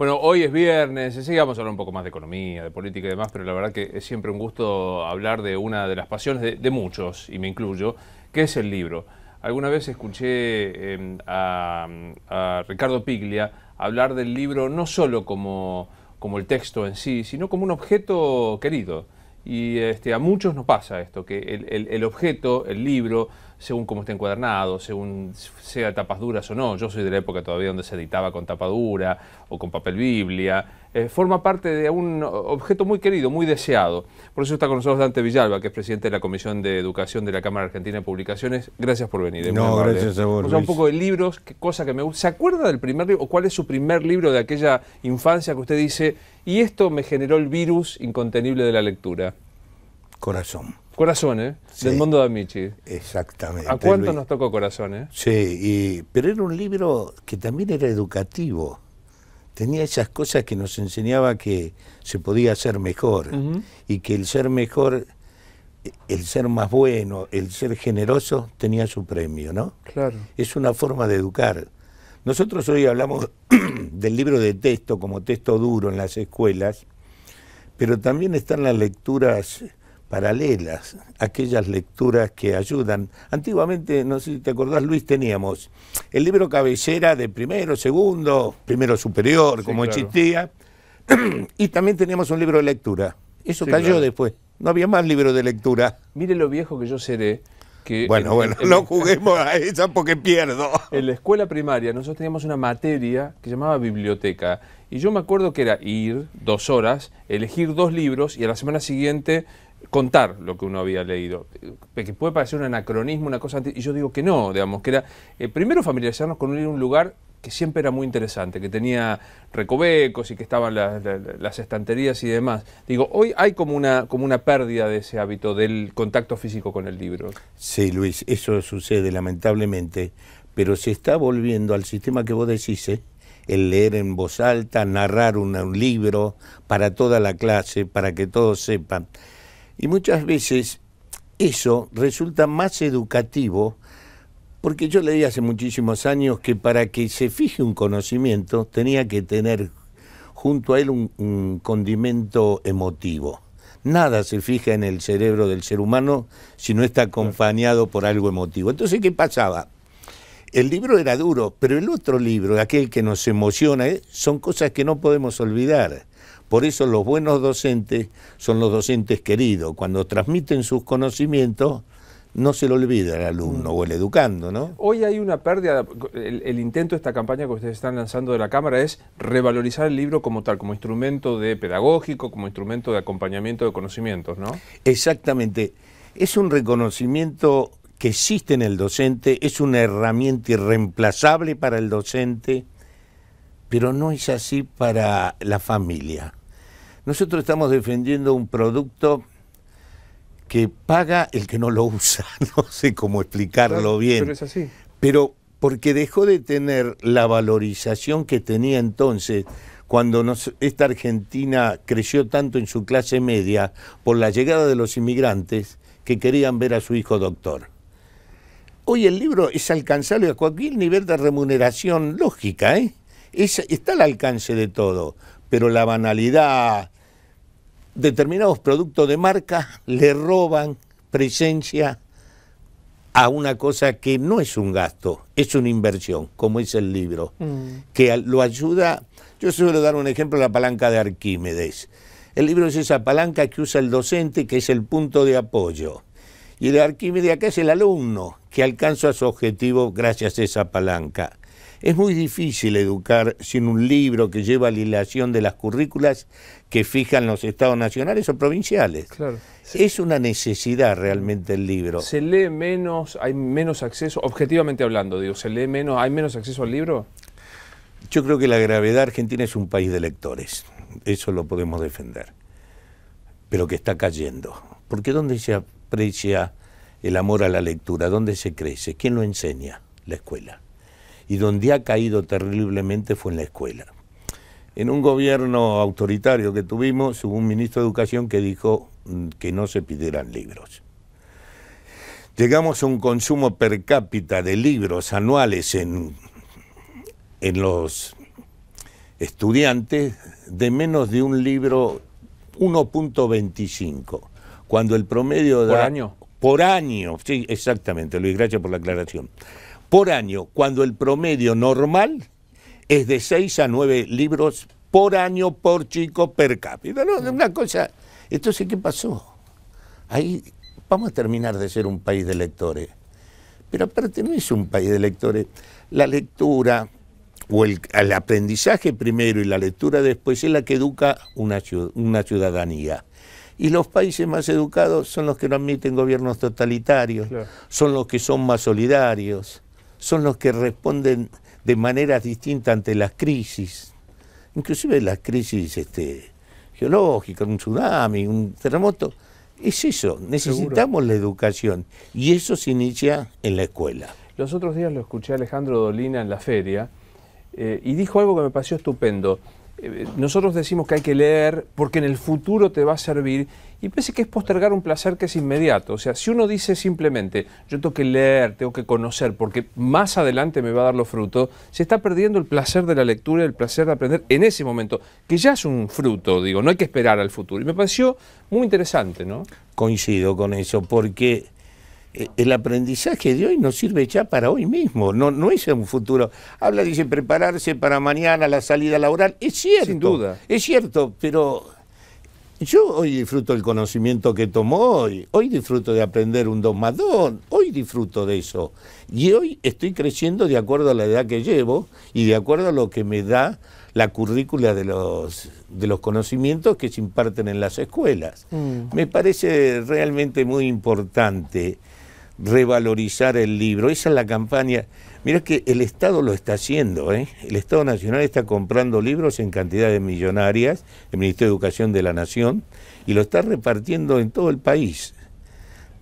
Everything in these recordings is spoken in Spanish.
Bueno, hoy es viernes, sí, vamos a hablar un poco más de economía, de política y demás, pero la verdad que es siempre un gusto hablar de una de las pasiones de, muchos, y me incluyo, que es el libro. Alguna vez escuché em, a, Ricardo Piglia hablar del libro no solo como, como el texto en sí, sino como un objeto querido. Y este, a muchos nos pasa esto, que el objeto, el libro, según cómo esté encuadernado, según sea tapas duras o no. Yo soy de la época todavía donde se editaba con tapa dura o con papel biblia. Eh, forma parte de un objeto muy querido, muy deseado. Por eso está con nosotros Dante Villalba, que es presidente de la Comisión de Educación de la Cámara Argentina de Publicaciones. Gracias por venir. Eh, no, gracias a vos. un poco de libros, qué cosa que me gusta. ¿Se acuerda del primer libro o cuál es su primer libro de aquella infancia que usted dice, y esto me generó el virus incontenible de la lectura? Corazón. Corazones, del mundo de Amici. Exactamente. ¿A cuánto nos tocó Corazones? Sí, pero era un libro que también era educativo. Tenía esas cosas que nos enseñaba que se podía ser mejor y que el ser mejor, el ser más bueno, el ser generoso tenía su premio, ¿no? Claro. Es una forma de educar. Nosotros hoy hablamos del libro de texto como texto duro en las escuelas, pero también están las lecturas paralelas, aquellas lecturas que ayudan. Antiguamente, no sé si te acordás, Luis, teníamos el libro cabellera de primero, segundo, primero superior, como existía, y también teníamos un libro de lectura. Eso cayó después. No había más libro de lectura. Mire lo viejo que yo seré. Que bueno, bueno, no juguemos a esa porque pierdo. En la escuela primaria nosotros teníamos una materia que llamaba biblioteca y yo me acuerdo que era ir dos horas, elegir dos libros y a la semana siguiente contar lo que uno había leído. Eh, que puede parecer un anacronismo, una cosa Y yo digo que no, digamos, que era eh, primero familiarizarnos con un lugar que siempre era muy interesante, que tenía recovecos y que estaban las, estanterías y demás. Digo, hoy hay como una, como una pérdida de ese hábito del contacto físico con el libro. Sí, Luis, eso sucede lamentablemente, pero se está volviendo al sistema que vos decís, ¿eh? el leer en voz alta, narrar un libro para toda la clase, para que todos sepan. Y muchas veces eso resulta más educativo porque yo leí hace muchísimos años que para que se fije un conocimiento tenía que tener junto a él un, condimento emotivo. Nada se fija en el cerebro del ser humano si no está acompañado por algo emotivo. Entonces, ¿qué pasaba? el libro era duro, pero el otro libro, aquel que nos emociona, eh, son cosas que no podemos olvidar. Por eso los buenos docentes son los docentes queridos. Cuando transmiten sus conocimientos, no se lo olvida el alumno o el educando, ¿no? Hoy hay una pérdida, el, intento de esta campaña que ustedes están lanzando de la Cámara es revalorizar el libro como tal, como instrumento de pedagógico, como instrumento de acompañamiento de conocimientos, ¿no? Exactamente. Es un reconocimiento que existe en el docente, es una herramienta irreemplazable para el docente, pero no es así para la familia. Nosotros estamos defendiendo un producto que paga el que no lo usa, no sé cómo explicarlo bien. Pero es así. Pero porque dejó de tener la valorización que tenía entonces cuando esta Argentina creció tanto en su clase media por la llegada de los inmigrantes que querían ver a su hijo doctor hoy el libro es alcanzable a cualquier nivel de remuneración lógica, ¿eh? está al alcance de todo, pero la banalidad, determinados productos de marca le roban presencia a una cosa que no es un gasto, es una inversión, como es el libro, mm. que lo ayuda, yo suelo dar un ejemplo, la palanca de Arquímedes. El libro es esa palanca que usa el docente, que es el punto de apoyo y el de acá es el alumno que alcanza su objetivo gracias a esa palanca. Es muy difícil educar sin un libro que lleva la hilación de las currículas que fijan los estados nacionales o provinciales. Claro. Es una necesidad realmente el libro. ¿Se lee menos, hay menos acceso, objetivamente hablando, digo, se lee menos, hay menos acceso al libro? Yo creo que la gravedad argentina es un país de lectores, eso lo podemos defender, pero que está cayendo. Porque ¿dónde se el amor a la lectura? ¿Dónde se crece? ¿Quién lo enseña? La escuela. Y donde ha caído terriblemente fue en la escuela. En un gobierno autoritario que tuvimos hubo un ministro de Educación que dijo mm, que no se pidieran libros. Llegamos a un consumo per cápita de libros anuales en, en los estudiantes de menos de un libro 1.25 cuando el promedio Por año. Por año, sí, exactamente, Luis, gracias por la aclaración. Por año, cuando el promedio normal es de 6 a 9 libros por año por chico per cápita. No, mm. Una cosa... Entonces, ¿qué pasó? Ahí vamos a terminar de ser un país de lectores. Pero aparte no es un país de lectores. La lectura o el, aprendizaje primero y la lectura después es la que educa una, una ciudadanía. Y los países más educados son los que no admiten gobiernos totalitarios, son los que son más solidarios, son los que responden de maneras distintas ante las crisis, inclusive las crisis este, geológicas, un tsunami, un terremoto. Es eso, necesitamos la educación y eso se inicia en la escuela. Los otros días lo escuché a Alejandro Dolina en la feria eh, y dijo algo que me pareció estupendo nosotros decimos que hay que leer porque en el futuro te va a servir y parece que es postergar un placer que es inmediato. O sea, si uno dice simplemente, yo tengo que leer, tengo que conocer, porque más adelante me va a dar los frutos, se está perdiendo el placer de la lectura, el placer de aprender en ese momento, que ya es un fruto, digo, no hay que esperar al futuro. Y me pareció muy interesante, ¿no? Coincido con eso, porque eh, el aprendizaje de hoy no sirve ya para hoy mismo, no, no es un futuro. Habla, dice, prepararse para mañana la salida laboral. Es cierto, Sin duda. es cierto, pero yo hoy disfruto el conocimiento que tomo hoy, hoy disfruto de aprender un dos hoy disfruto de eso. Y hoy estoy creciendo de acuerdo a la edad que llevo y de acuerdo a lo que me da la currícula de los, de los conocimientos que se imparten en las escuelas. Mm. Me parece realmente muy importante revalorizar el libro. Esa es la campaña. Mira que el Estado lo está haciendo, ¿eh? El Estado Nacional está comprando libros en cantidades millonarias, el Ministerio de Educación de la Nación, y lo está repartiendo en todo el país.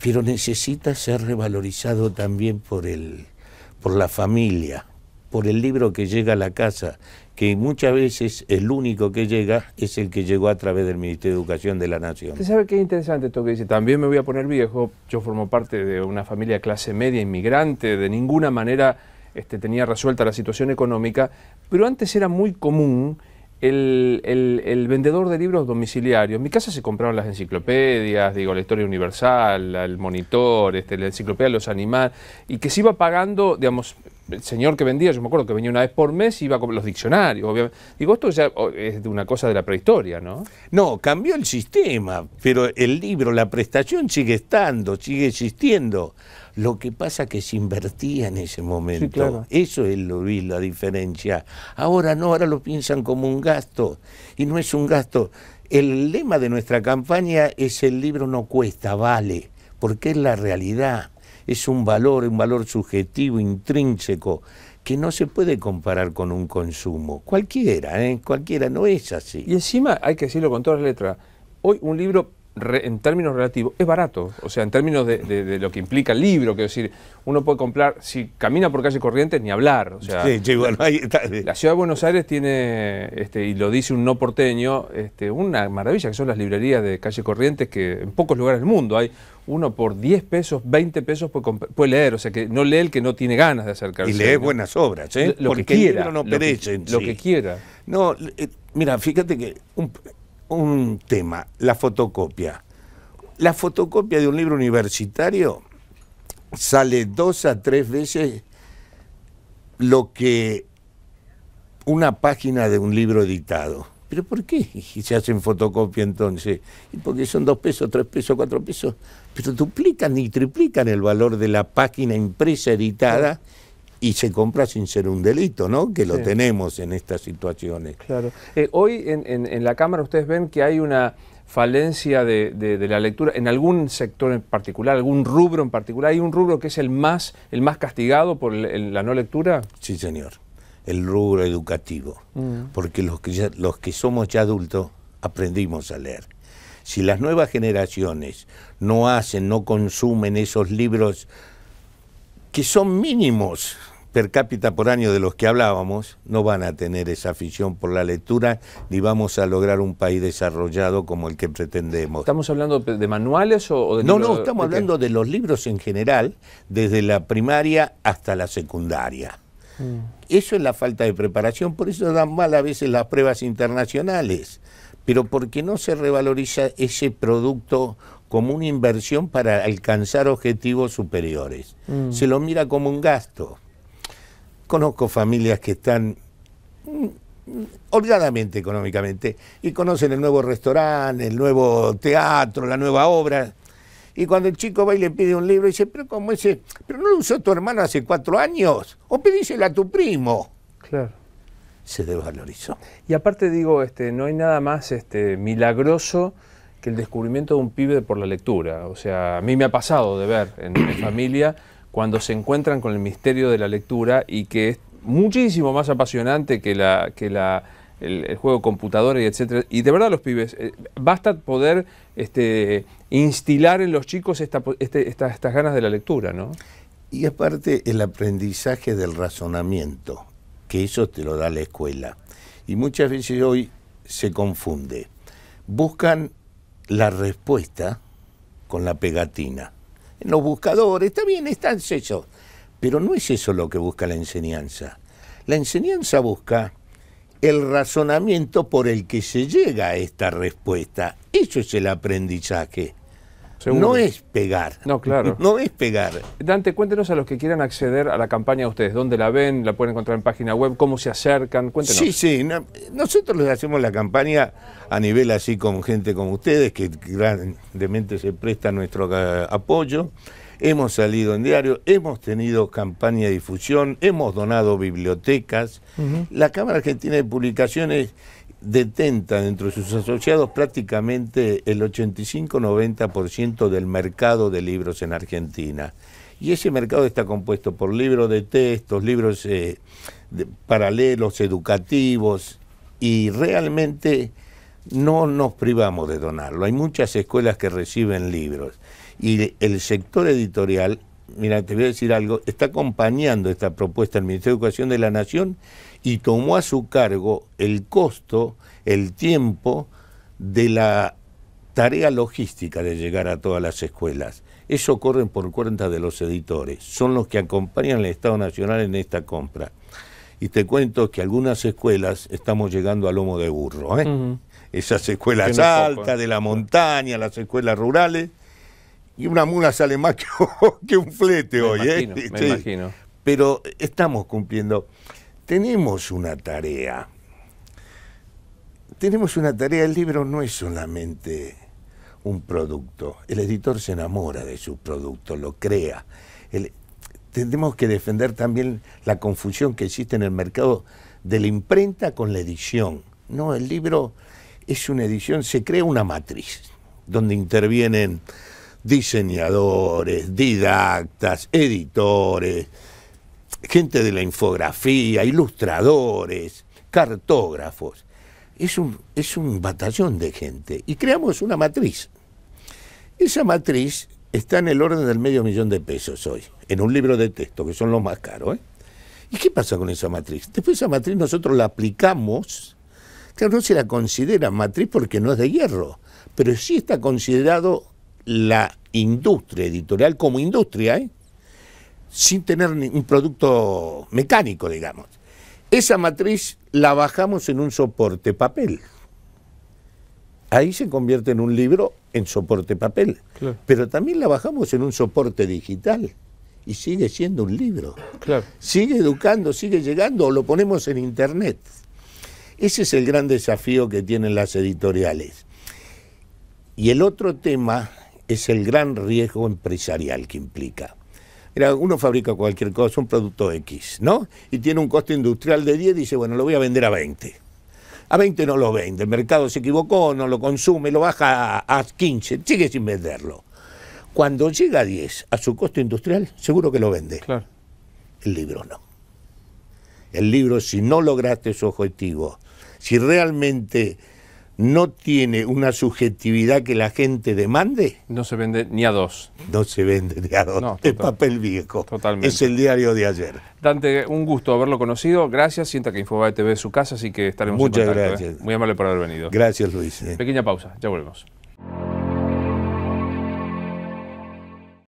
Pero necesita ser revalorizado también por el, por la familia, por el libro que llega a la casa, que muchas veces el único que llega es el que llegó a través del Ministerio de Educación de la Nación. Usted sabe qué interesante esto que dice. También me voy a poner viejo. Yo formo parte de una familia clase media inmigrante. De ninguna manera este, tenía resuelta la situación económica. Pero antes era muy común el, vendedor de libros domiciliarios. En mi casa se compraban las enciclopedias, digo, la historia universal, el monitor, este, la enciclopedia de los animales, y que se iba pagando, digamos, el señor que vendía, yo me acuerdo que venía una vez por mes y iba con los diccionarios, Digo, esto ya es de una cosa de la prehistoria, ¿no? No, cambió el sistema, pero el libro, la prestación sigue estando, sigue existiendo. Lo que pasa es que se invertía en ese momento. Eso es lo vi, la diferencia. Ahora no, ahora lo piensan como un gasto. Y no es un gasto. El lema de nuestra campaña es el libro no cuesta, vale, porque es la realidad es un valor, un valor subjetivo, intrínseco, que no se puede comparar con un consumo. Cualquiera, ¿eh? cualquiera, no es así. Y encima hay que decirlo con todas las letras. Hoy un libro en términos relativos, es barato. O sea, en términos de, lo que implica el libro, quiero decir, uno puede comprar, si camina por calle Corrientes, ni hablar. sí, bueno, ahí La ciudad de Buenos Aires tiene, este, y lo dice un no porteño, este, una maravilla que son las librerías de calle Corrientes que en pocos lugares del mundo hay uno por 10 pesos, 20 pesos puede, leer, o sea que no lee el que no tiene ganas de acercarse. Y lee buenas obras, ¿eh? Lo, que quiera, lo que, quiera. No, eh, mira, fíjate que un tema, la fotocopia. La fotocopia de un libro universitario sale dos a tres veces lo que una página de un libro editado. ¿Pero por qué se hacen fotocopia entonces? Porque son dos pesos, tres pesos, cuatro pesos, pero duplican y triplican el valor de la página impresa editada y se compra sin ser un delito, ¿no? Que lo tenemos en estas situaciones. Claro. Eh, hoy en, la Cámara ustedes ven que hay una falencia de, la lectura en algún sector en particular, algún rubro en particular. ¿Hay un rubro que es el más, el más castigado por la no lectura? Sí, señor. El rubro educativo. Mm. Porque los que, los que somos ya adultos aprendimos a leer. Si las nuevas generaciones no hacen, no consumen esos libros que son mínimos, per cápita por año de los que hablábamos, no van a tener esa afición por la lectura ni vamos a lograr un país desarrollado como el que pretendemos. ¿Estamos hablando de manuales o de No, libros no, estamos hablando de los libros en general, desde la primaria hasta la secundaria. Mm. Eso es la falta de preparación, por eso dan mal a veces las pruebas internacionales, pero porque no se revaloriza ese producto como una inversión para alcanzar objetivos superiores. Mm. Se lo mira como un gasto. Conozco familias que están mm, holgadamente económicamente y conocen el nuevo restaurante, el nuevo teatro, la nueva obra. Y cuando el chico va y le pide un libro, dice, pero ¿cómo ese? ¿Pero no lo usó tu hermano hace cuatro años? ¿O pedíselo a tu primo? Claro. Se desvalorizó. Y aparte digo, este, no hay nada más este, milagroso que el descubrimiento de un pibe por la lectura. O sea, a mí me ha pasado de ver en mi familia cuando se encuentran con el misterio de la lectura y que es muchísimo más apasionante que la, que la el, juego computadora y etcétera. Y de verdad los pibes, eh, basta poder este, instilar en los chicos este, esta, estas ganas de la lectura, ¿no? Y aparte el aprendizaje del razonamiento, que eso te lo da la escuela. Y muchas veces hoy se confunde. Buscan la respuesta con la pegatina en los buscadores, está bien, están hechos, Pero no es eso lo que busca la enseñanza. La enseñanza busca el razonamiento por el que se llega a esta respuesta. Eso es el aprendizaje. No es pegar. No, claro. No es pegar. Dante, cuéntenos a los que quieran acceder a la campaña de ustedes. ¿Dónde la ven? ¿La pueden encontrar en página web? ¿Cómo se acercan? Cuéntenos. Sí, sí. nosotros les hacemos la campaña a nivel así con gente como ustedes, que grandemente se presta nuestro eh, apoyo. Hemos salido en diario, hemos tenido campaña de difusión, hemos donado bibliotecas. La Cámara Argentina de Publicaciones detenta entre sus asociados prácticamente el 85-90% del mercado de libros en Argentina. Y ese mercado está compuesto por libros de textos, libros eh, paralelos, educativos, y realmente no nos privamos de donarlo. Hay muchas escuelas que reciben libros y el sector editorial mira, te voy a decir algo, está acompañando esta propuesta el Ministerio de Educación de la Nación y tomó a su cargo el costo, el tiempo de la tarea logística de llegar a todas las escuelas. Eso corren por cuenta de los editores, son los que acompañan al Estado Nacional en esta compra. Y te cuento que algunas escuelas estamos llegando al lomo de burro. ¿eh? Esas escuelas altas, ¿eh? de la montaña, las escuelas rurales, y una mula sale más que, un flete hoy, ¿eh? Me imagino. Pero estamos cumpliendo. Tenemos una tarea. Tenemos una tarea. El libro no es solamente un producto. El editor se enamora de su producto, lo crea. tenemos que defender también la confusión que existe en el mercado de la imprenta con la edición. No, el libro es una edición, se crea una matriz donde intervienen diseñadores, didactas, editores, gente de la infografía, ilustradores, cartógrafos. Es un, es un batallón de gente y creamos una matriz. Esa matriz está en el orden del medio millón de pesos hoy, en un libro de texto, que son los más caros. ¿eh? ¿Y qué pasa con esa matriz? Después esa matriz nosotros la aplicamos, claro, no se la considera matriz porque no es de hierro, pero sí está considerado la industria editorial como industria, ¿eh? sin tener un producto mecánico, digamos. Esa matriz la bajamos en un soporte papel. Ahí se convierte en un libro en soporte papel. Pero también la bajamos en un soporte digital y sigue siendo un libro. Sigue educando, sigue llegando, o lo ponemos en internet. Ese es el gran desafío que tienen las editoriales. Y el otro tema es el gran riesgo empresarial que implica. Mira, uno fabrica cualquier cosa, un producto X, ¿no? Y tiene un costo industrial de 10, dice, bueno, lo voy a vender a 20. A 20 no lo vende, el mercado se equivocó, no lo consume, lo baja a, a 15, sigue sin venderlo. Cuando llega a 10 a su costo industrial, seguro que lo vende. Claro. El libro no. El libro, si no lograste su objetivo, si realmente no tiene una subjetividad que la gente demande. No se vende ni a dos. No se vende ni a dos. es papel viejo. Totalmente. Es el diario de ayer. Dante, un gusto haberlo conocido. Gracias. Sienta que Infobae TV es su casa, así que estaremos Muchas en contacto, ¿eh? gracias. Muy amable por haber venido. Gracias, Luis. ¿eh? Pequeña pausa. Ya volvemos.